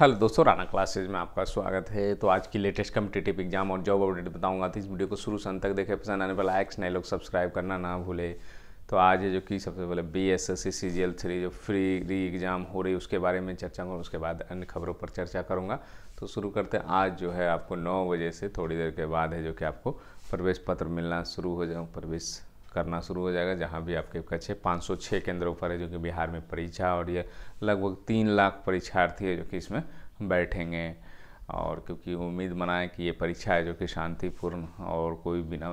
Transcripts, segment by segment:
hello दोस्तों Rana classes में आपका स्वागत है तो आज की लेटेस्ट कम्पिटेटिव एग्जाम और जॉब अपडेट बताऊंगा तो इस वीडियो को शुरू से अंत तक देखें पसंद आने पर लाइक्स नए लोग सब्सक्राइब करना ना भूले तो आज जो कि सबसे पहले B S S C C G L three जो फ्री री एग्ज़ाम हो रही है उसके बारे में चर्चा करूँगा उसके बाद अन्य खबरों पर चर्चा करूँगा तो शुरू करते हैं आज जो है आपको नौ बजे से थोड़ी देर के बाद है जो कि आपको प्रवेश पत्र मिलना शुरू हो जाए प्रवेश करना शुरू हो जाएगा जहाँ भी आपके कक्षे 506 केंद्रों पर है जो कि बिहार में परीक्षा और ये लगभग तीन लाख परीक्षार्थी है जो कि इसमें बैठेंगे और क्योंकि उम्मीद मनाएं कि ये परीक्षा है जो कि शांतिपूर्ण और कोई बिना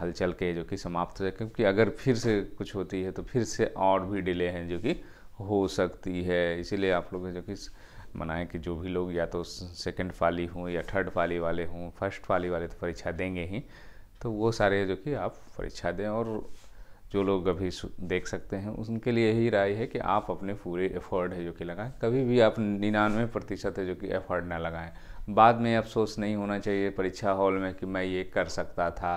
हलचल के जो कि समाप्त हो जाए क्योंकि अगर फिर से कुछ होती है तो फिर से और भी डिले हैं जो कि हो सकती है इसीलिए आप लोग जो कि मनाएं कि जो भी लोग या तो सेकंड फाली हों या थर्ड फाली वाले हों फर्स्ट फाली वाले तो परीक्षा देंगे ही तो वो सारे जो कि आप परीक्षा दें और जो लोग अभी देख सकते हैं उनके लिए यही राय है कि आप अपने पूरे एफर्ट है जो कि लगाएं कभी भी आप निन्यानवे प्रतिशत है जो कि एफर्ट ना लगाएं बाद में अफसोस नहीं होना चाहिए परीक्षा हॉल में कि मैं ये कर सकता था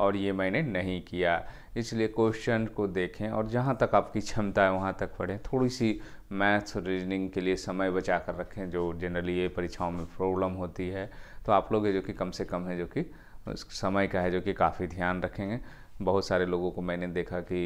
और ये मैंने नहीं किया इसलिए क्वेश्चन को देखें और जहाँ तक आपकी क्षमता है वहाँ तक पढ़ें थोड़ी सी मैथ्स और रीजनिंग के लिए समय बचा कर रखें जो जनरली ये परीक्षाओं में प्रॉब्लम होती है तो आप लोग जो कि कम से कम है जो कि समय का है जो कि काफ़ी ध्यान रखेंगे बहुत सारे लोगों को मैंने देखा कि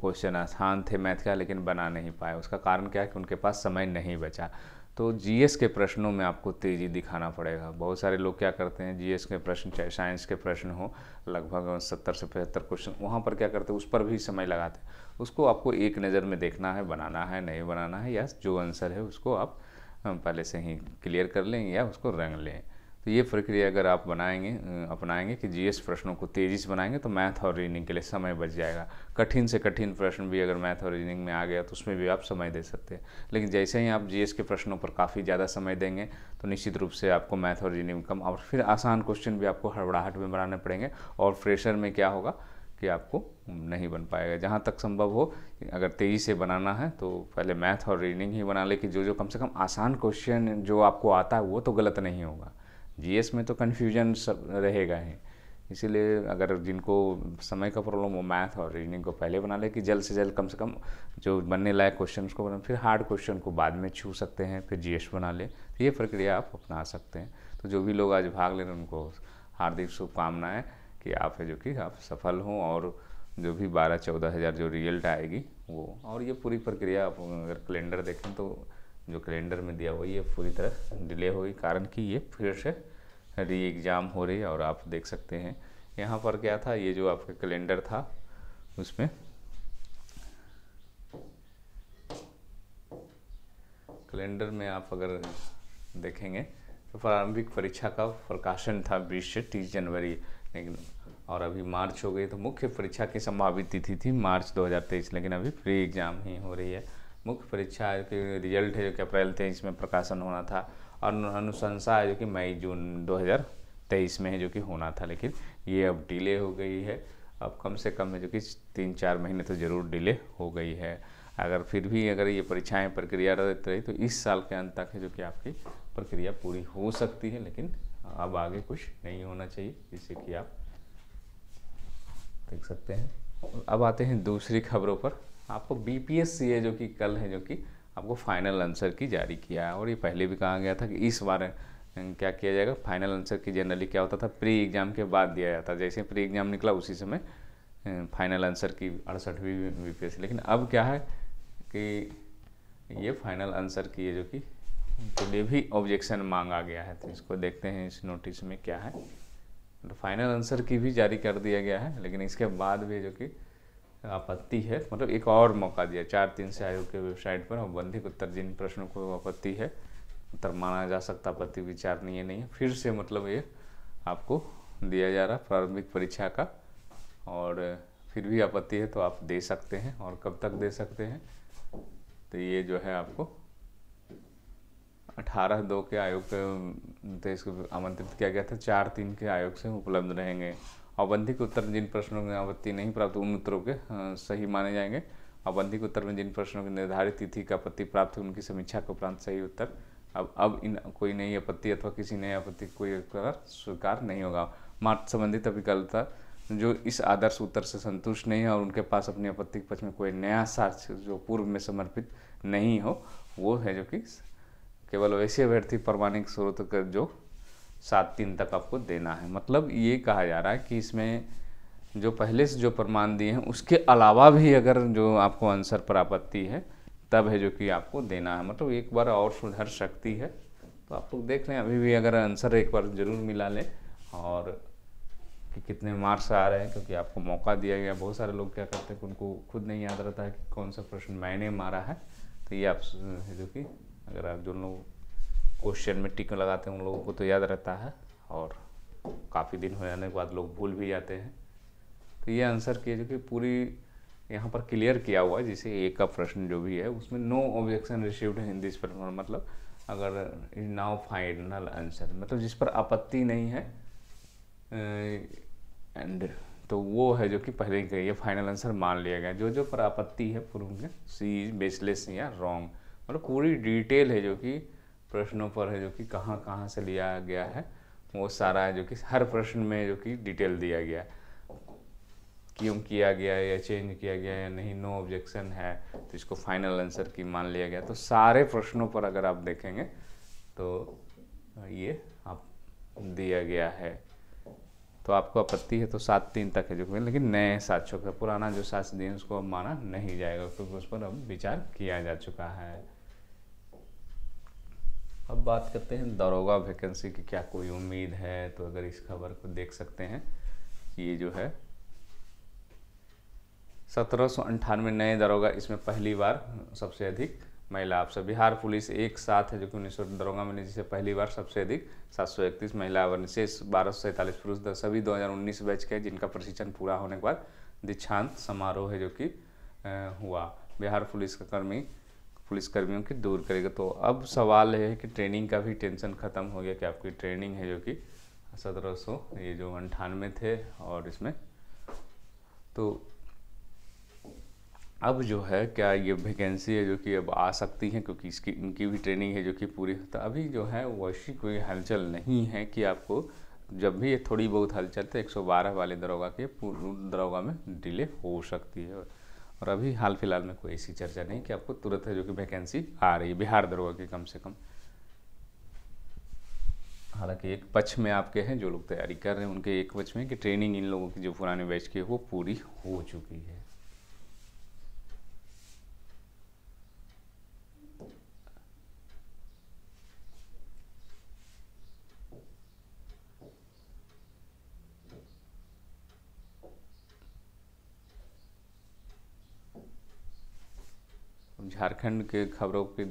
क्वेश्चन आसान थे मैथ का लेकिन बना नहीं पाए उसका कारण क्या है कि उनके पास समय नहीं बचा तो जीएस के प्रश्नों में आपको तेज़ी दिखाना पड़ेगा बहुत सारे लोग क्या करते हैं जीएस के प्रश्न चाहे साइंस के प्रश्न हो लगभग सत्तर से पचहत्तर क्वेश्चन वहाँ पर क्या करते हैं उस पर भी समय लगाते हैं उसको आपको एक नज़र में देखना है बनाना है नहीं बनाना है या जो आंसर है उसको आप पहले से ही क्लियर कर लें या उसको रंग लें तो ये प्रक्रिया अगर आप बनाएंगे अपनाएंगे कि जीएस प्रश्नों को तेज़ी से बनाएंगे तो मैथ और रीजनिंग के लिए समय बच जाएगा कठिन से कठिन प्रश्न भी अगर मैथ और रीजनिंग में आ गया तो उसमें भी आप समय दे सकते हैं लेकिन जैसे ही आप जीएस के प्रश्नों पर काफ़ी ज़्यादा समय देंगे तो निश्चित रूप से आपको मैथ और रीजनिंग कम और फिर आसान क्वेश्चन भी आपको हड़बड़ाहट में बनाने पड़ेंगे और फ्रेशर में क्या होगा कि आपको नहीं बन पाएगा जहाँ तक संभव हो अगर तेज़ी से बनाना है तो पहले मैथ और रीजनिंग ही बना ले कि जो जो कम से कम आसान क्वेश्चन जो आपको आता है वो तो गलत नहीं होगा जीएस में तो कन्फ्यूजन सब रहेगा ही इसीलिए अगर जिनको समय का प्रॉब्लम हो मैथ और रीजनिंग को पहले बना ले कि जल्द से जल्द कम से कम जो बनने लायक क्वेश्चन को बना फिर हार्ड क्वेश्चन को बाद में छू सकते हैं फिर जी बना ले तो ये प्रक्रिया आप अपना सकते हैं तो जो भी लोग आज भाग ले रहे हैं उनको हार्दिक शुभकामनाएँ कि आप है जो कि आप सफल हों और जो भी बारह चौदह हज़ार जो रिजल्ट आएगी वो और ये पूरी प्रक्रिया आप अगर कैलेंडर देखें तो जो कैलेंडर में दिया हुआ ये पूरी तरह डिले हो गई कारण कि ये फिर से री एग्ज़ाम हो रही है और आप देख सकते हैं यहाँ पर क्या था ये जो आपका कैलेंडर था उसमें कैलेंडर में आप अगर देखेंगे तो प्रारंभिक परीक्षा का प्रकाशन था बीस से तीस जनवरी लेकिन और अभी मार्च हो गई तो मुख्य परीक्षा की संभावित तिथि थी, थी मार्च 2023 लेकिन अभी प्री एग्ज़ाम ही हो रही है मुख्य परीक्षा कि रिजल्ट है जो कि अप्रैल तेईस में प्रकाशन होना था और अनुशंसा है जो कि मई जून 2023 में है जो कि होना था लेकिन ये अब डिले हो गई है अब कम से कम है जो कि तीन चार महीने तो ज़रूर डिले हो गई है अगर फिर भी अगर ये परीक्षाएं प्रक्रियारत रही तो इस साल के अंत तक है जो कि आपकी प्रक्रिया पूरी हो सकती है लेकिन अब आगे कुछ नहीं होना चाहिए जिससे कि आप देख सकते हैं अब आते हैं दूसरी खबरों पर आपको बी पी एस सी है जो कि कल है जो कि आपको फाइनल आंसर की जारी किया है और ये पहले भी कहा गया था कि इस बार क्या किया जाएगा फाइनल आंसर की जनरली क्या होता था प्री एग्ज़ाम के बाद दिया जाता जैसे प्री एग्ज़ाम निकला उसी समय फाइनल आंसर की अड़सठवीं बी पी एस लेकिन अब क्या है कि ये फाइनल आंसर की है जो कि तो ये भी ऑब्जेक्शन मांगा गया है तो इसको देखते हैं इस नोटिस में क्या है तो फाइनल आंसर की भी जारी कर दिया गया है लेकिन इसके बाद भी जो कि आपत्ति है मतलब एक और मौका दिया चार तीन से आयोग के वेबसाइट पर बंधिक उत्तर जिन प्रश्नों को आपत्ति है उत्तर माना जा सकता आपत्ति विचार नहीं है फिर से मतलब ये आपको दिया जा रहा प्रारंभिक परीक्षा का और फिर भी आपत्ति है तो आप दे सकते हैं और कब तक दे सकते हैं तो ये जो है आपको अठारह दो के आयोग के आमंत्रित किया गया था चार तीन के आयोग से उपलब्ध रहेंगे अवंधिक उत्तर में जिन प्रश्नों की आपत्ति नहीं प्राप्त उन उत्तरों के सही माने जाएंगे अवंधिक उत्तर में जिन प्रश्नों की निर्धारित तिथि का आपत्ति प्राप्त हुई उनकी समीक्षा के उपरांत सही उत्तर अब अब इन कोई नई आपत्ति अथवा किसी नई आपत्ति कोई स्वीकार नहीं होगा मार्ग संबंधित अभिकलता जो इस आदर्श उत्तर से संतुष्ट नहीं है और उनके पास अपनी आपत्ति के पक्ष में कोई नया साक्ष्य जो पूर्व में समर्पित नहीं हो वो है जो कि केवल वैसे अभ्यर्थी प्रमाणिक स्रोत जो सात तीन तक आपको देना है मतलब ये कहा जा रहा है कि इसमें जो पहले से जो प्रमाण दिए हैं उसके अलावा भी अगर जो आपको आंसर पर आपत्ति है तब है जो कि आपको देना है मतलब एक बार और सुधर सकती है तो आप लोग देख लें अभी भी अगर आंसर एक बार ज़रूर मिला लें और कि कितने मार्क्स आ रहे हैं क्योंकि आपको मौका दिया गया बहुत सारे लोग क्या करते हैं उनको खुद नहीं याद रहता है कि कौन सा प्रश्न मैंने मारा है तो ये आप जो कि अगर आप जो लोग क्वेश्चन में टिक लगाते हैं उन लोगों को तो याद रहता है और काफ़ी दिन हो जाने के बाद लोग भूल भी जाते हैं तो ये आंसर किया जो कि पूरी यहाँ पर क्लियर किया हुआ है जैसे एक का प्रश्न जो भी है उसमें no objection received in this पर मतलब अगर इज नाउ फाइनल आंसर मतलब जिस पर आपत्ति नहीं है एंड तो वो है जो कि पहले ही कही फाइनल आंसर मान लिया गया जो जो पर आपत्ति है पूर्व में सी इज बेसलेस या रॉन्ग मतलब पूरी डिटेल है जो कि प्रश्नों पर है जो कि कहाँ कहाँ से लिया गया है वो सारा है जो कि हर प्रश्न में जो कि डिटेल दिया गया है क्यों किया गया या चेंज किया गया या नहीं नो ऑब्जेक्शन है तो इसको फाइनल आंसर की मान लिया गया तो सारे प्रश्नों पर अगर आप देखेंगे तो ये आप दिया गया है तो आपको आपत्ति है तो सात तीन तक है जो लेकिन नए साक्ष्यों का पुराना जो साक्ष्य दिन उसको अब माना नहीं जाएगा क्योंकि तो उस पर अब विचार किया जा चुका है बात करते हैं दरोगा वैकेंसी की क्या कोई उम्मीद है तो अगर इस खबर को देख सकते हैं कि ये जो है सत्रह नए दरोगा इसमें पहली बार सबसे अधिक महिला अफसर बिहार पुलिस एक साथ है जो कि उन्नीस दरोगा में जिसे पहली बार सबसे अधिक सात सौ इकतीस महिला और शेष बारह सौ सैंतालीस पुरुष सभी उन्नीस बैच के जिनका प्रशिक्षण पूरा होने के बाद दीक्षांत समारोह है जो कि हुआ बिहार पुलिस का कर्मी पुलिसकर्मियों की दूर करेगा तो अब सवाल है कि ट्रेनिंग का भी टेंशन ख़त्म हो गया कि आपकी ट्रेनिंग है जो कि सत्रह सौ ये जो अंठानवे थे और इसमें तो अब जो है क्या ये वैकेंसी है जो कि अब आ सकती है क्योंकि इसकी इनकी भी ट्रेनिंग है जो कि पूरी है तो अभी जो है वैसी कोई हलचल नहीं है कि आपको जब भी ये थोड़ी बहुत हलचल तो 112 वाले दरोगा के दरोगा में डिले हो सकती है और अभी हाल फिलहाल में कोई ऐसी चर्चा नहीं कि आपको तुरंत है जो कि वैकेंसी आ रही है बिहार दरोगा की कम से कम हालांकि एक पक्ष में आपके हैं जो लोग तैयारी कर रहे हैं उनके एक पक्ष में कि ट्रेनिंग इन लोगों की जो पुराने बैच की है वो पूरी हो चुकी है झारखंड के खबरों की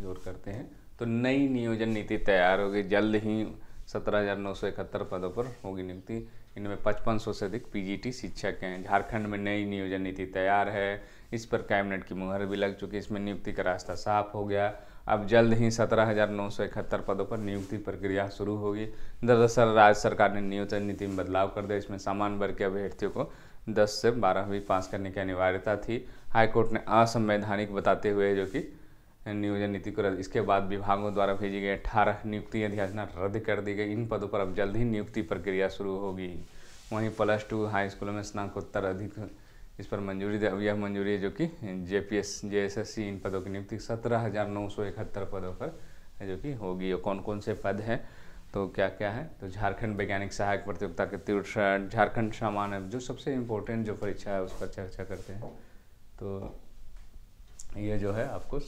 जोर करते हैं तो नई नियोजन नीति तैयार होगी जल्द ही सत्रह हज़ार नौ सौ इकहत्तर पदों पर होगी नियुक्ति इनमें पचपन सौ से अधिक पीजीटी शिक्षक हैं झारखंड में नई नियोजन नीति तैयार है इस पर कैबिनेट की मुहर भी लग चुकी है इसमें नियुक्ति का रास्ता साफ हो गया अब जल्द ही सत्रह हज़ार नौ सौ इकहत्तर पदों पर नियुक्ति प्रक्रिया शुरू होगी दरअसल राज्य सरकार ने नियोजन नीति में बदलाव कर दिया इसमें सामान्य वर्ग के अभ्यर्थियों को 10 से 12वीं पास करने की अनिवार्यता थी हाईकोर्ट ने असंवैधानिक बताते हुए जो कि नियोजन नीति को रद्द इसके बाद विभागों द्वारा भेजी गई अठारह नियुक्ति अध्याचना रद्द कर दी गई इन पदों पर अब जल्द ही नियुक्ति प्रक्रिया शुरू होगी वहीं प्लस टू हाई स्कूलों में स्नातकोत्तर अधिक इस पर मंजूरी दे अब यह मंजूरी है जो कि J P S J S S C इन पदों की नियुक्ति सत्रह हज़ार नौ सौ इकहत्तर पदों पर जो कि होगी और कौन कौन से पद हैं तो क्या क्या है तो झारखंड वैज्ञानिक सहायक प्रतियोगिता के तिरसठ झारखंड सामान्य जो सबसे इम्पोर्टेंट जो परीक्षा है उस पर चर्चा करते हैं तो ये जो है आपको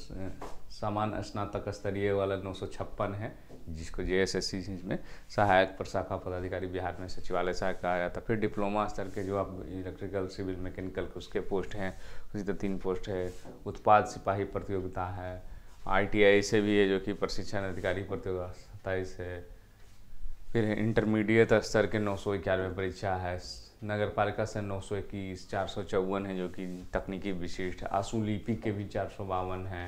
सामान्य स्नातक स्तरीय वाला नौ है जिसको जे एस एस सी में सहायक पर शाखा पदाधिकारी बिहार में सचिवालय सहायक कहा जाता है फिर डिप्लोमा स्तर के जो आप इलेक्ट्रिकल सिविल मैकेनिकल के उसके पोस्ट हैं उसी तरह तीन पोस्ट है उत्पाद सिपाही प्रतियोगिता है आई से भी है जो कि प्रशिक्षण अधिकारी प्रतियोगिता सत्ताईस है फिर इंटरमीडिएट स्तर के नौ सौ इक्यानवे परीक्षा है नगर पालिका से नौ सौ इक्कीस चार सौ चौवन है जो कि तकनीकी विशिष्ट आंसू लिपि के भी चार सौ बावन है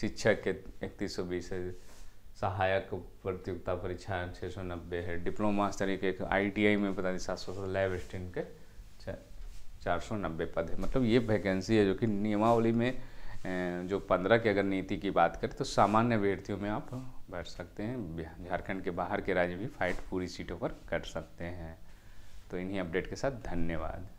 शिक्षक के इकतीस सौ बीस है सहायक प्रतियोगिता परीक्षा छः सौ नब्बे है डिप्लोमा स्तरीय के आई टी आई में पता नहीं सात सौ लैब स्टेंट के चार सौ नब्बे पद है मतलब ये वैकेंसी है जो कि नियमावली में जो पंद्रह की अगर नीति की बात करें तो सामान्य अभ्यर्थियों में आप बैठ सकते हैं झारखंड के बाहर के राज्य भी फाइट पूरी सीटों पर कर सकते हैं तो इन्हीं अपडेट के साथ धन्यवाद